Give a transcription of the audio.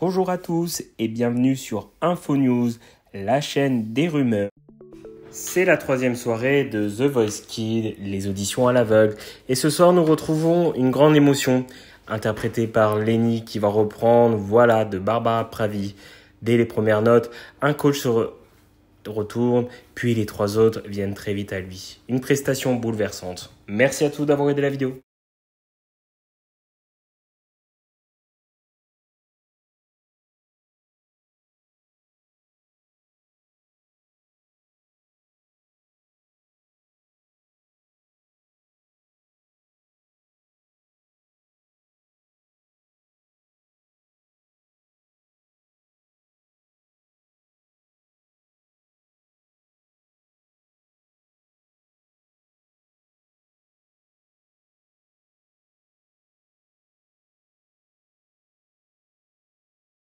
Bonjour à tous et bienvenue sur InfoNews, la chaîne des rumeurs. C'est la troisième soirée de The Voice Kid, les auditions à l'aveugle. Et ce soir, nous retrouvons une grande émotion, interprétée par Lenny qui va reprendre Voilà de Barbara Pravi. Dès les premières notes, un coach se retourne, puis les trois autres viennent très vite à lui. Une prestation bouleversante. Merci à tous d'avoir aidé la vidéo.